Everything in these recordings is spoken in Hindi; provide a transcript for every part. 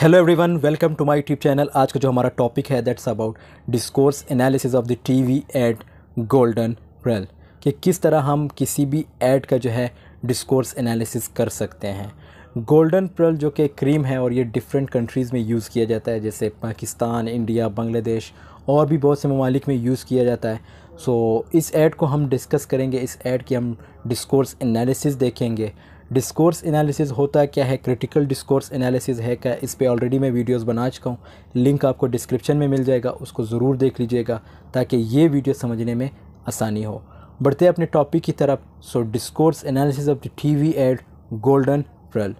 hello everyone welcome to my YouTube channel आज का जो हमारा टॉपिक है that's about discourse analysis of the TV ad Golden Rail कि किस तरह हम किसी भी एड का जो है डिस्कोर्स एनालिसिस कर सकते हैं गोल्डन पर्ल जो कि क्रीम है और ये डिफरेंट कंट्रीज़ में यूज़ किया जाता है जैसे पाकिस्तान इंडिया बांग्लादेश और भी बहुत से ममालिक में यूज़ किया जाता है सो so, इस ऐड को हम डिस्कस करेंगे इस एड की हम डिस्कोर्स एनालिसिस देखेंगे डिस्कोर्स एनालिसिस होता क्या है क्रिटिकल डिस्कोर्स एनालिसिस है क्या इस पर ऑलरेडी मैं वीडियोस बना चुका हूँ लिंक आपको डिस्क्रिप्शन में मिल जाएगा उसको ज़रूर देख लीजिएगा ताकि ये वीडियो समझने में आसानी हो बढ़ते अपने टॉपिक की तरफ so discourse analysis of the T V ad Golden Trail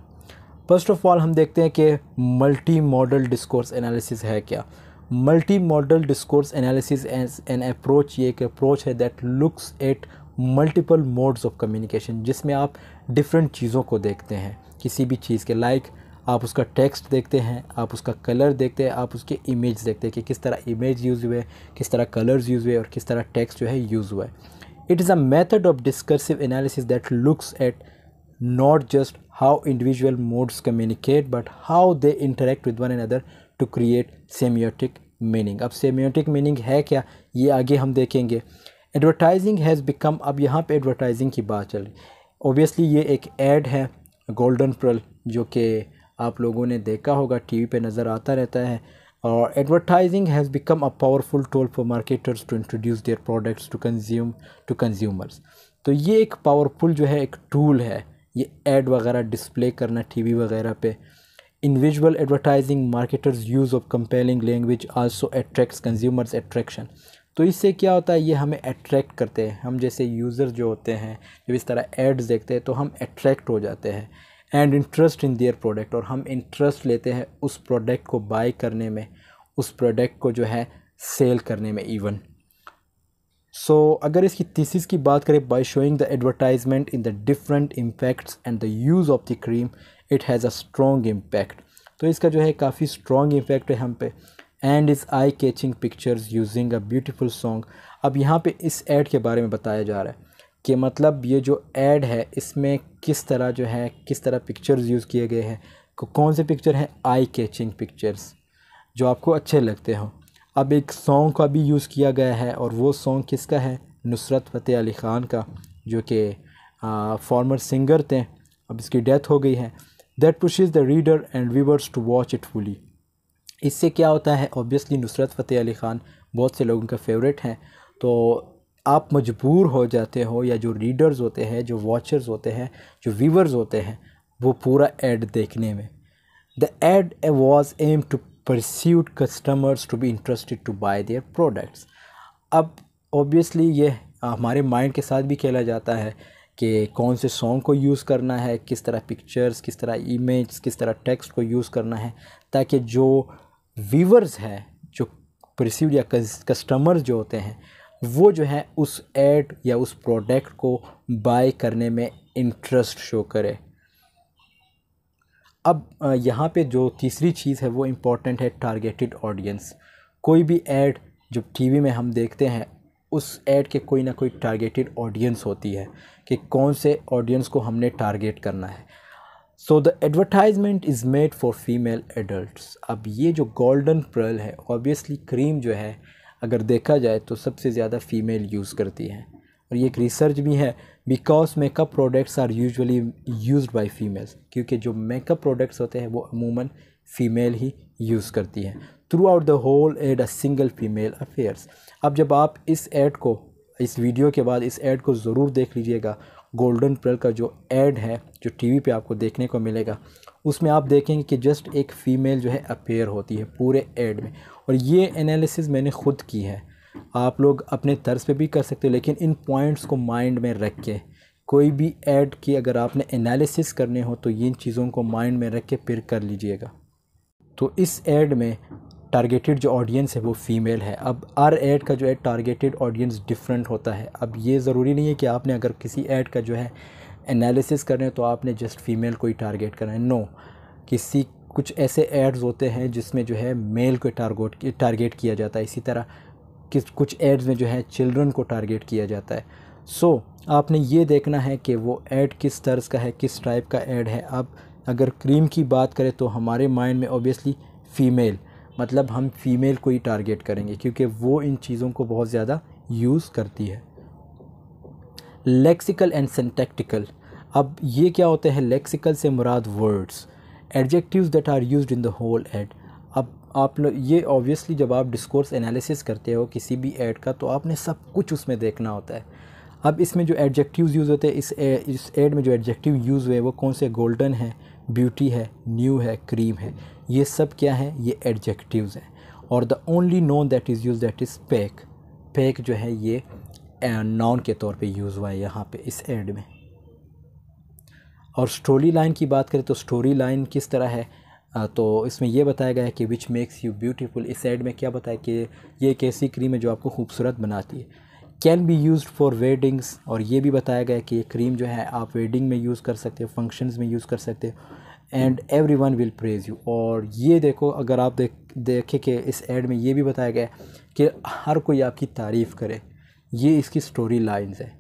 first of all हम देखते हैं कि मल्टी मॉडल डिस्कोर्स एनालिसिस है क्या multimodal discourse analysis as an approach ये एक अप्रोच है that looks at multiple modes of communication जिसमें आप डिफरेंट चीज़ों को देखते हैं किसी भी चीज़ के लाइक आप उसका टेक्स्ट देखते हैं आप उसका कलर देखते हैं आप उसके इमेज देखते हैं कि किस तरह इमेज यूज़ हुए किस तरह कलर्स यूज़ हुए और किस तरह टेक्स्ट जो है यूज़ हुआ है it is a method of discursive analysis that looks at just how individual modes communicate but how they interact with one one other to create semiotic meaning अब semiotic मीनिंग है क्या ये आगे हम देखेंगे एडवर्टाइजिंग हैज़ बिकम अब यहाँ पे एडवर्टाइजिंग की बात चल रही ओबियसली ये एक ऐड है गोल्डन पर्ल जो कि आप लोगों ने देखा होगा टीवी पे नज़र आता रहता है और advertising has become a powerful tool for marketers to introduce their products to consume to consumers तो ये एक पावरफुल जो है एक टूल है ये एड वगैरह डिस्प्ले करना टीवी वगैरह पे in visual advertising marketers use of compelling language also attracts consumers attraction तो इससे क्या होता है ये हमें अट्रैक्ट करते हैं हम जैसे यूज़र जो होते हैं जब इस तरह एड्स देखते हैं तो हम अट्रैक्ट हो जाते हैं and interest in their product और हम इंटरेस्ट लेते हैं उस प्रोडक्ट को बाय करने में उस प्रोडक्ट को जो है सेल करने में इवन सो so, अगर इसकी थीसिस की बात करें by showing the advertisement in the different impacts and the use of the cream it has a strong impact तो इसका जो है काफ़ी स्ट्रॉन्ग इम्पैक्ट है हम पे and is eye catching pictures using a beautiful song अब यहाँ पे इस एड के बारे में बताया जा रहा है कि मतलब ये जो एड है इसमें किस तरह जो है किस तरह पिक्चर्स यूज़ किए गए हैं कौन से पिक्चर हैं आई कैचिंग पिक्चर्स जो आपको अच्छे लगते हों अब एक सॉन्ग का भी यूज़ किया गया है और वो सॉन्ग किसका है नुसरत फ़तेह अली ख़ान का जो कि फॉर्मर सिंगर थे अब इसकी डेथ हो गई है that pushes the reader and viewers to watch it fully इससे क्या होता है ऑब्वियसली नुसरत फ़तेह अली ख़ान बहुत से लोगों का फेवरेट हैं तो आप मजबूर हो जाते हो या जो रीडर्स होते हैं जो वॉचर्स होते हैं जो व्यूवर्स होते हैं वो पूरा एड देखने में the ad was aim to persuade customers to be interested to buy their products अब ऑब्वियसली ये हमारे माइंड के साथ भी खेला जाता है कि कौन से सॉन्ग को यूज़ करना है किस तरह पिक्चर्स किस तरह इमेज किस तरह टेक्स्ट को यूज़ करना है ताकि जो वीवर्स हैं जो परसीव या कस्टमर्स जो होते हैं वो जो है उस एड या उस प्रोडक्ट को बाय करने में इंटरेस्ट शो करे अब यहाँ पे जो तीसरी चीज़ है वो इम्पॉर्टेंट है टारगेटेड ऑडियंस कोई भी एड जो टीवी में हम देखते हैं उस एड के कोई ना कोई टारगेटेड ऑडियंस होती है कि कौन से ऑडियंस को हमने टारगेट करना है so the advertisement is made for female adults अब ये जो गोल्डन पर्ल है ऑब्वियसली क्रीम जो है अगर देखा जाए तो सबसे ज़्यादा फ़ीमेल यूज़ करती है और ये एक रिसर्च भी है because makeup products are usually used by females क्योंकि जो मेकअप प्रोडक्ट्स होते हैं वो अमूमन फ़ीमेल ही यूज़ करती हैं throughout the whole ad a single female affairs अब जब आप इस एड को इस वीडियो के बाद इस एड को ज़रूर देख लीजिएगा गोल्डन पर्ल का जो एड है जो टीवी पे आपको देखने को मिलेगा उसमें आप देखेंगे कि जस्ट एक फ़ीमेल जो है अपेयर होती है पूरे एड में और ये एनालिसिस मैंने ख़ुद की है आप लोग अपने तर्ज पे भी कर सकते हो लेकिन इन पॉइंट्स को माइंड में रख के कोई भी एड की अगर आपने एनालिसिस करने हो तो इन चीज़ों को माइंड में रख के फिर कर लीजिएगा तो इस ऐड में टारगेटेड जो ऑडियंस है वो फ़ीमेल है अब हर ऐड का जो है टारगेटेड ऑडियंस डिफरेंट होता है अब ये ज़रूरी नहीं है कि आपने अगर किसी ऐड का जो है एनालिसिस कर रहे हैं तो आपने जस्ट फ़ीमेल को ही टारगेट करना है नो किसी कुछ ऐसे एड्स होते हैं जिसमें जो है मेल को टारगेट टारगेट किया जाता है इसी तरह किस कुछ एड्स में जो है चिल्ड्रन को टारगेट किया जाता है सो so, आपने ये देखना है कि वो ऐड किस तर्ज का है किस टाइप का ऐड है अब अगर क्रीम की बात करें तो हमारे माइंड में ओबियसली फ़ीमेल मतलब हम फीमेल को ही टारगेट करेंगे क्योंकि वो इन चीज़ों को बहुत ज़्यादा यूज़ करती है लेक्सिकल एंड सेंटेक्टिकल अब ये क्या होते हैं लेक्सिकल से मुराद words adjectives that are use in the whole ad अब आप लोग ये ऑब्वियसली जब आप डिस्कोर्स एनालिसिस करते हो किसी भी एड का तो आपने सब कुछ उसमें देखना होता है अब इसमें जो एडजेक्टिव्स यूज़ होते हैं इस इस एड में जो एडजेक्टिव यूज़ हुए वो कौन से गोल्डन है ब्यूटी है न्यू है क्रीम है ये सब क्या है ये एडजेक्टिव्स हैं और the only noun that is use that is pack pack जो है ये नॉन के तौर पे यूज़ हुआ है यहाँ पे इस एड में और स्टोरी लाइन की बात करें तो स्टोरी लाइन किस तरह है तो इसमें यह बताया गया है कि विच मेक्स यू ब्यूटीफुल इस एड में क्या बताया कि ये एक ऐसी क्रीम है जो आपको खूबसूरत बनाती है can be use for weddings और ये भी बताया गया कि ये क्रीम जो है आप वेडिंग में यूज़ कर सकते हो फंक्शंस में यूज़ कर सकते हो and everyone will praise you और ये देखो अगर आप देख देखें कि इस एड में ये भी बताया गया कि हर कोई आपकी तारीफ़ करे ये इसकी स्टोरी लाइन्स है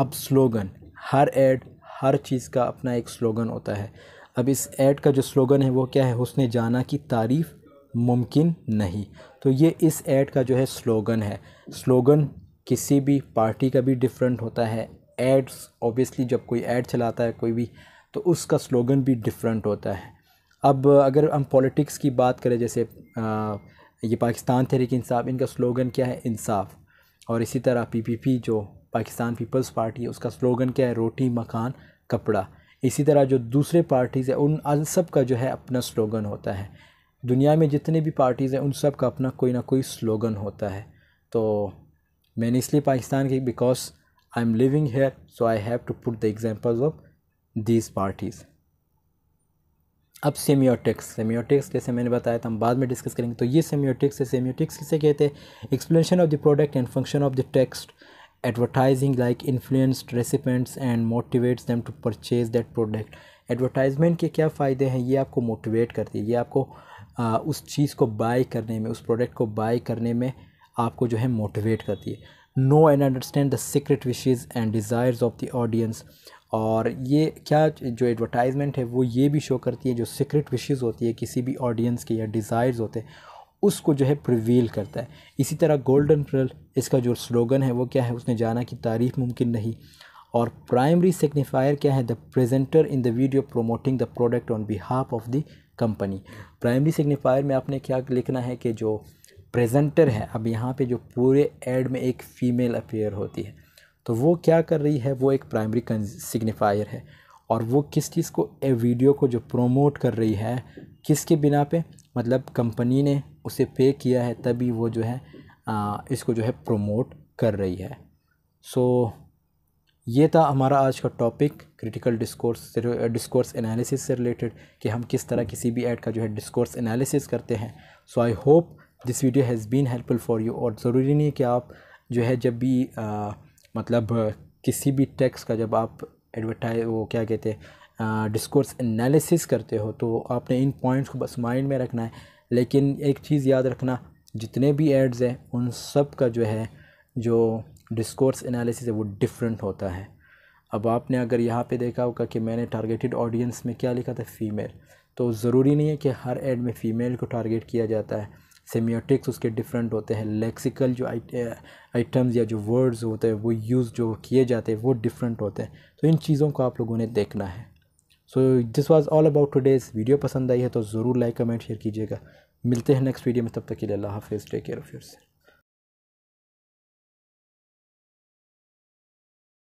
अब स्लोगन हर एड हर चीज़ का अपना एक स्लोगन होता है अब इस एड का जो स्लोगन है वो क्या है उसने जाना की तारीफ़ मुमकिन नहीं तो ये इस ऐड का जो है स्लोगन है स्लोगन किसी भी पार्टी का भी डिफरेंट होता है एड्स ऑब्वियसली जब कोई ऐड चलाता है कोई भी तो उसका स्लोगन भी डिफरेंट होता है अब अगर हम पॉलिटिक्स की बात करें जैसे आ, ये पाकिस्तान तहरीक इंसाफ इनका स्लोगन क्या है इंसाफ और इसी तरह पीपीपी जो पाकिस्तान पीपल्स पार्टी है उसका स्लोगन क्या है रोटी मकान कपड़ा इसी तरह जो दूसरे पार्टीज़ है उन सब का जो है अपना स्लोगन होता है दुनिया में जितने भी पार्टीज़ हैं उन सब का अपना कोई ना कोई स्लोगन होता है तो मैंने इसलिए पाकिस्तान की because I am living here so I have to put the examples of these parties अब सेमियोटिक्स सेमियोटिक्स जैसे मैंने बताया था हम बाद में डिस्कस करेंगे तो ये सेमियोटिक्स है सेमियोटिक्स किसे कहते हैं explanation of the product and function of the text advertising like influenced recipients and motivates them to purchase that product advertisement के क्या फ़ायदे हैं ये आपको मोटिवेट करती है ये आपको आ, उस चीज़ को बाय करने में उस प्रोडक्ट को बाय करने में आपको जो है मोटिवेट करती है know and understand the secret wishes and desires of the audience और ये क्या जो एडवर्टाइजमेंट है वो ये भी शो करती है जो सीक्रेट विशेज़ होती है किसी भी ऑडियंस के या डिज़ायर्स होते हैं उसको जो है प्रिवील करता है इसी तरह गोल्डन प्रिल इसका जो स्लोगन है वो क्या है उसने जाना कि तारीफ़ मुमकिन नहीं और प्राइमरी सिग्निफायर क्या है the presenter in the video promoting the product on behalf of the company primary signifier में आपने क्या लिखना है कि जो प्रेजेंटर है अब यहाँ पे जो पूरे एड में एक फ़ीमेल अपेयर होती है तो वो क्या कर रही है वो एक प्राइमरी सिग्निफायर है और वो किस चीज़ को ए वीडियो को जो प्रोमोट कर रही है किसके बिना पे मतलब कंपनी ने उसे पे किया है तभी वो जो है आ, इसको जो है प्रोमोट कर रही है सो so, ये था हमारा आज का topic critical discourse discourse analysis से रिलेटेड कि हम किस तरह किसी भी ऐड का जो है डिस्कोर्स एनालिसिस करते हैं so I hope this video has been helpful for you और ज़रूरी नहीं है कि आप जो है जब भी आ, मतलब किसी भी टैक्स का जब आप एडवर्टाइज वो क्या कहते हैं डिस्कोर्स एनालिसिस करते हो तो आपने इन पॉइंट्स को बस माइंड में रखना है लेकिन एक चीज़ याद रखना जितने भी एड्स हैं उन सब का जो है जो डिस्कोर्स एनालिसिस है वो डिफरेंट होता है अब आपने अगर यहाँ पे देखा होगा कि मैंने टारगेटेड ऑडियंस में क्या लिखा था फीमेल तो ज़रूरी नहीं है कि हर एड में फ़ीमेल को टारगेट किया जाता है सेमियोटिक्स उसके डिफरेंट होते हैं लेक्सिकल जो आइटम्स या जो वर्ड्स होते हैं वो यूज़ जो किए जाते हैं वो डिफरेंट होते हैं तो इन चीज़ों को आप लोगों ने देखना है so this was all about today's video पसंद आई है तो ज़रूर लाइक कमेंट शेयर कीजिएगा मिलते हैं नेक्स्ट वीडियो में तब तक के लिए अल्लाह हाफिज़ टेक केयर ऑफ़ योर